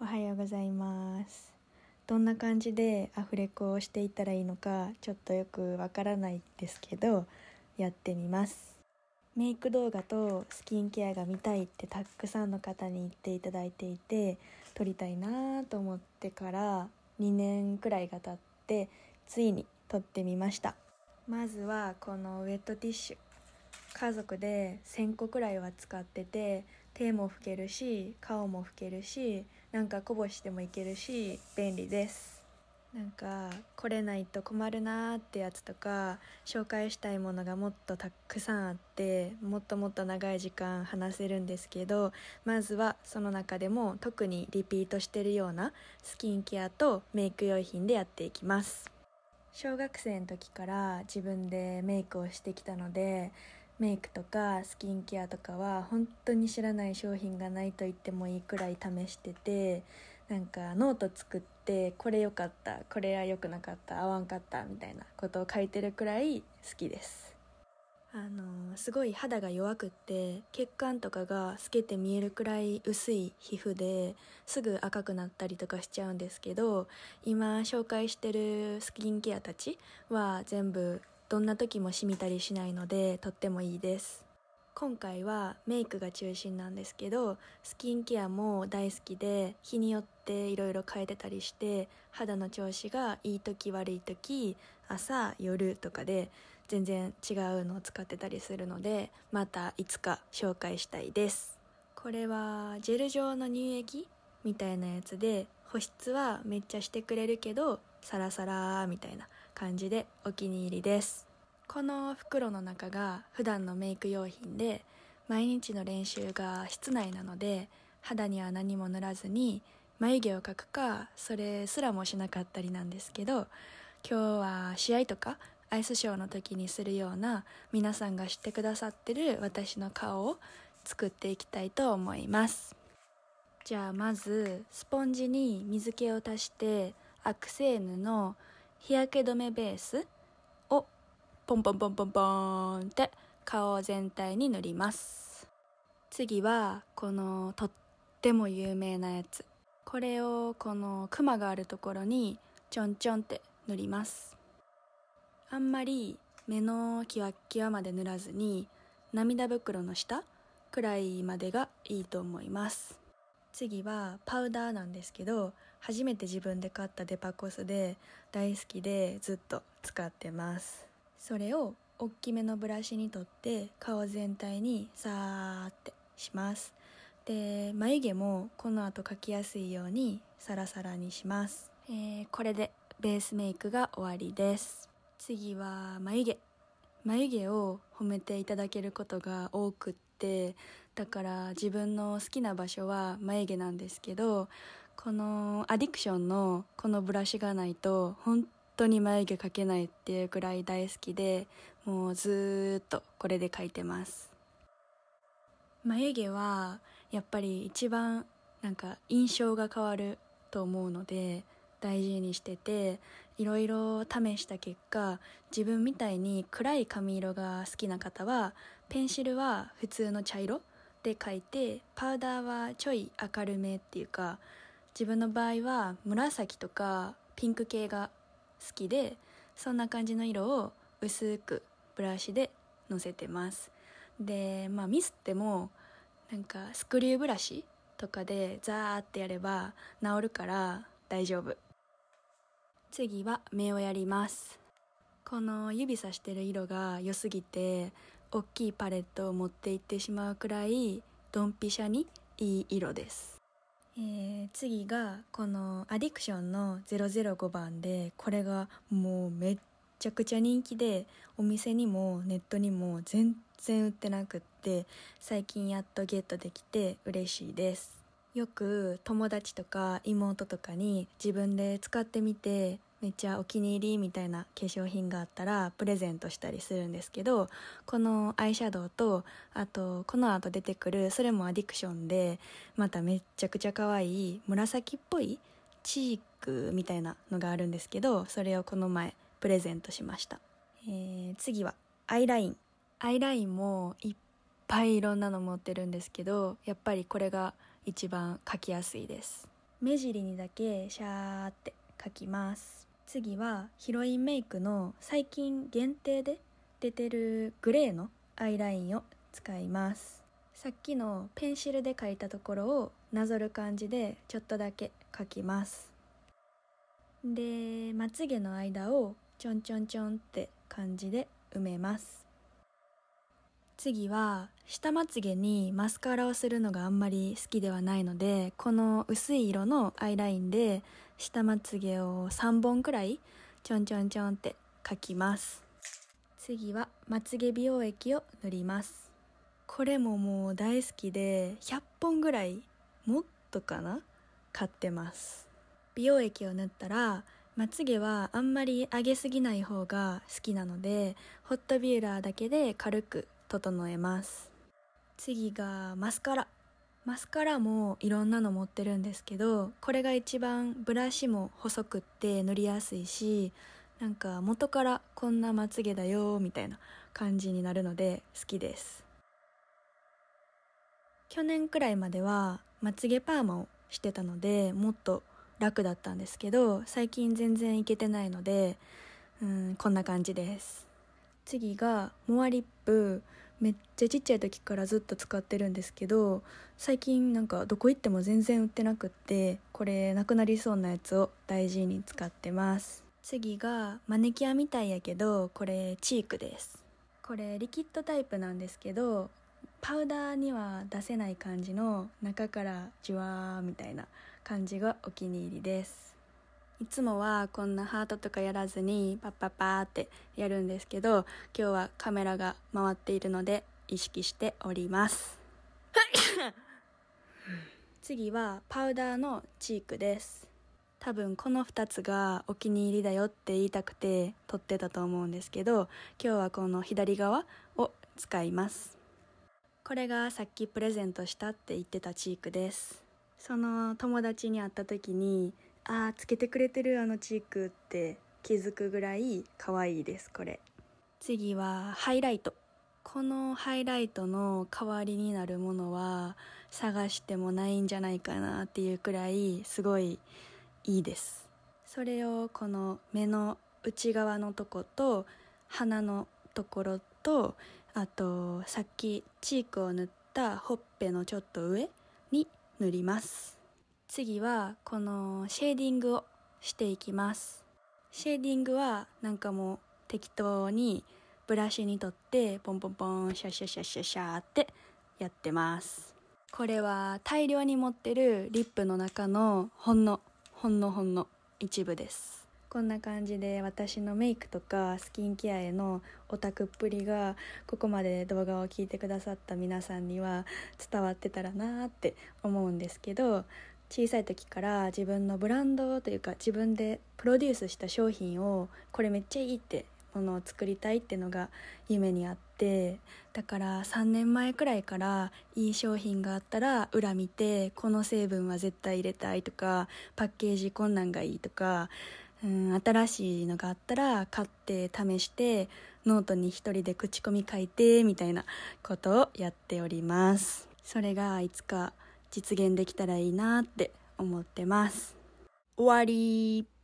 おはようございますどんな感じでアフレコをしていったらいいのかちょっとよくわからないですけどやってみますメイク動画とスキンケアが見たいってたくさんの方に言っていただいていて撮りたいなと思ってから2年くらいが経ってついに撮ってみましたまずはこのウェットティッシュ家族で1,000個くらいは使ってて手も拭けるし顔も拭けるしなんかこぼしてもいけるし便利ですなんか来れないと困るなーってやつとか紹介したいものがもっとたくさんあってもっともっと長い時間話せるんですけどまずはその中でも特にリピートしてるようなスキンケアとメイク用品でやっていきます小学生の時から自分でメイクをしてきたのでメイクとかスキンケアとかは本当に知らない商品がないと言ってもいいくらい試しててなんかノート作ってこれ良かったこれは良くなかった合わんかったみたいなことを書いてるくらい好きですあのすごい肌が弱くって血管とかが透けて見えるくらい薄い皮膚ですぐ赤くなったりとかしちゃうんですけど今紹介してるスキンケアたちは全部どんな時もしみたりしないのでとってもいいです今回はメイクが中心なんですけどスキンケアも大好きで日によっていろいろ変えてたりして肌の調子がいい時悪い時朝夜とかで全然違うのを使ってたりするのでまたいつか紹介したいですこれはジェル状の乳液みたいなやつで保湿はめっちゃしてくれるけどサラサラみたいな感じでお気に入りですこの袋の中が普段のメイク用品で毎日の練習が室内なので肌には何も塗らずに眉毛を描くかそれすらもしなかったりなんですけど今日は試合とかアイスショーの時にするような皆さんが知ってくださってる私の顔を作っていきたいと思いますじゃあまずスポンジに水気を足してアクセーヌの日焼け止めベースをポンポンポンポンポンって顔全体に塗ります次はこのとっても有名なやつこれをこのクマがあるところにちょんちょんって塗りますあんまり目のキワッキワまで塗らずに涙袋の下くらいまでがいいと思います次はパウダーなんですけど初めて自分で買ったデパコスで大好きでずっと使ってますそれを大きめのブラシにとって顔全体にさーってしますで眉毛もこの後描きやすいようにサラサラにします、えー、これでベースメイクが終わりです次は眉毛眉毛を褒めていただけることが多くってだから自分の好きな場所は眉毛なんですけどこのアディクションのこのブラシがないと本当に眉毛描けないっていうくらい大好きでもうずっとこれで描いてます眉毛はやっぱり一番なんか印象が変わると思うので大事にしてていろいろ試した結果自分みたいに暗い髪色が好きな方はペンシルは普通の茶色て書いてパウダーはちょい明るめっていうか自分の場合は紫とかピンク系が好きでそんな感じの色を薄くブラシでのせてますでまあミスってもなんかスクリューブラシとかでザーってやれば治るから大丈夫次は目をやりますこの指さしてる色が良すぎて大きいパレットを持って行ってしまうくらいドンピシャにいい色です、えー、次がこのアディクションの005番でこれがもうめっちゃくちゃ人気でお店にもネットにも全然売ってなくって最近やっとゲットできて嬉しいですよく友達とか妹とかに自分で使ってみてめっちゃお気に入りみたいな化粧品があったらプレゼントしたりするんですけどこのアイシャドウとあとこの後出てくるそれもアディクションでまためっちゃくちゃ可愛い紫っぽいチークみたいなのがあるんですけどそれをこの前プレゼントしました、えー、次はアイラインアイラインもいっぱいいろんなの持ってるんですけどやっぱりこれが一番描きやすいです目尻にだけシャーって描きます次はヒロインメイクの最近限定で出てるグレーのアイラインを使いますさっきのペンシルで描いたところをなぞる感じでちょっとだけ描きますでまつげの間をちょんちょんちょんって感じで埋めます次は下まつげにマスカラをするのがあんまり好きではないのでこの薄い色のアイラインで下まつげを3本くらいちょんちょんちょんって描きます次はまつげ美容液を塗りますこれももう大好きで100本ぐらいもっとかな買ってます美容液を塗ったらまつげはあんまり上げすぎない方が好きなのでホットビューラーだけで軽く整えます次がマスカラマスカラもいろんなの持ってるんですけどこれが一番ブラシも細くって塗りやすいしなんか元からこんなまつげだよみたいな感じになるので好きです去年くらいまではまつげパーマをしてたのでもっと楽だったんですけど最近全然いけてないのでうんこんな感じです次がモアリップめっちゃちっちゃい時からずっと使ってるんですけど最近なんかどこ行っても全然売ってなくってこれなくなりそうなやつを大事に使ってます次がマネキュアみたいやけどこれチークですこれリキッドタイプなんですけどパウダーには出せない感じの中からジュワーみたいな感じがお気に入りですいつもはこんなハートとかやらずにパッパッパーってやるんですけど今日はカメラが回っているので意識しております次はパウダーのチークです多分この2つがお気に入りだよって言いたくて撮ってたと思うんですけど今日はこの左側を使いますこれがさっきプレゼントしたって言ってたチークですその友達に会った時にあつけてくれてるあのチークって気づくぐらい可愛いですこれ次はハイライトこのハイライトの代わりになるものは探してもないんじゃないかなっていうくらいすごいいいですそれをこの目の内側のとこと鼻のところとあとさっきチークを塗ったほっぺのちょっと上に塗ります次はこのシェーディングをしていきますシェーディングはなんかもう適当にブラシにとってポンポンポンシャシャシャシャシャってやってますこれは大量に持ってるリップの中のほんのほんのほんの一部ですこんな感じで私のメイクとかスキンケアへのオタクっぷりがここまで動画を聞いてくださった皆さんには伝わってたらなーって思うんですけど小さい時から自分のブランドというか自分でプロデュースした商品をこれめっちゃいいってものを作りたいってのが夢にあってだから3年前くらいからいい商品があったら裏見てこの成分は絶対入れたいとかパッケージ困難がいいとかうん、新しいのがあったら買って試してノートに一人で口コミ書いてみたいなことをやっておりますそれがいつか実現できたらいいなって思ってます。終わり